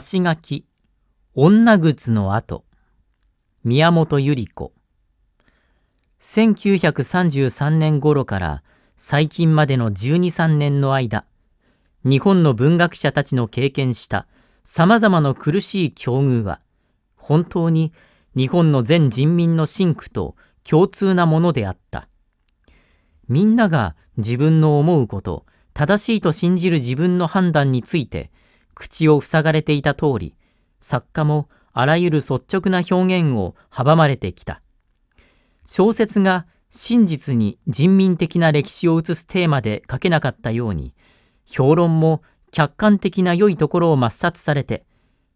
書き、女靴の後宮本百合子1933年頃から最近までの123年の間日本の文学者たちの経験したさまざま苦しい境遇は本当に日本の全人民の深苦と共通なものであったみんなが自分の思うこと正しいと信じる自分の判断について口を塞がれていた通り、作家もあらゆる率直な表現を阻まれてきた。小説が真実に人民的な歴史を映すテーマで書けなかったように、評論も客観的な良いところを抹殺されて、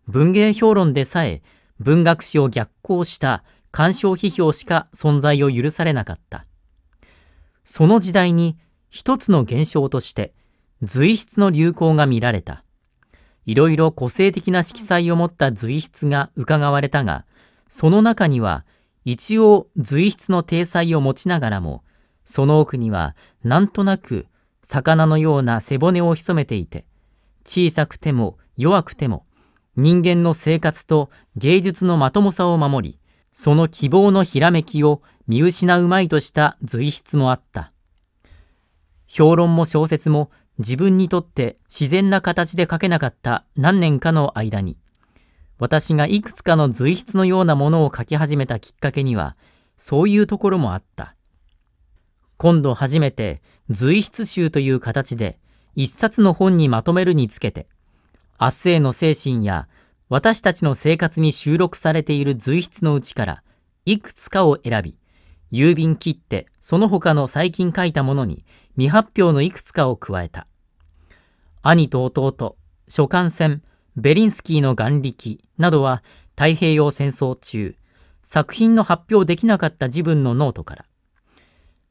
文芸評論でさえ文学史を逆行した鑑賞批評しか存在を許されなかった。その時代に一つの現象として随筆の流行が見られた。いろいろ個性的な色彩を持った随筆が伺われたが、その中には一応随筆の体裁を持ちながらも、その奥にはなんとなく魚のような背骨を潜めていて、小さくても弱くても人間の生活と芸術のまともさを守り、その希望のひらめきを見失うまいとした随筆もあった。評論も小説も自分にとって自然な形で書けなかった何年かの間に、私がいくつかの随筆のようなものを書き始めたきっかけには、そういうところもあった。今度初めて随筆集という形で一冊の本にまとめるにつけて、明日への精神や私たちの生活に収録されている随筆のうちからいくつかを選び、郵便切ってその他の最近書いたものに未発表のいくつかを加えた。兄と弟、書簡船、ベリンスキーの眼力などは太平洋戦争中、作品の発表できなかった自分のノートから、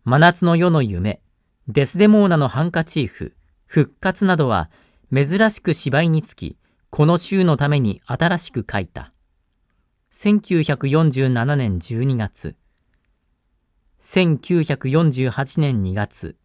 真夏の夜の夢、デスデモーナのハンカチーフ、復活などは珍しく芝居につき、この週のために新しく書いた。1947年12月、1948年2月、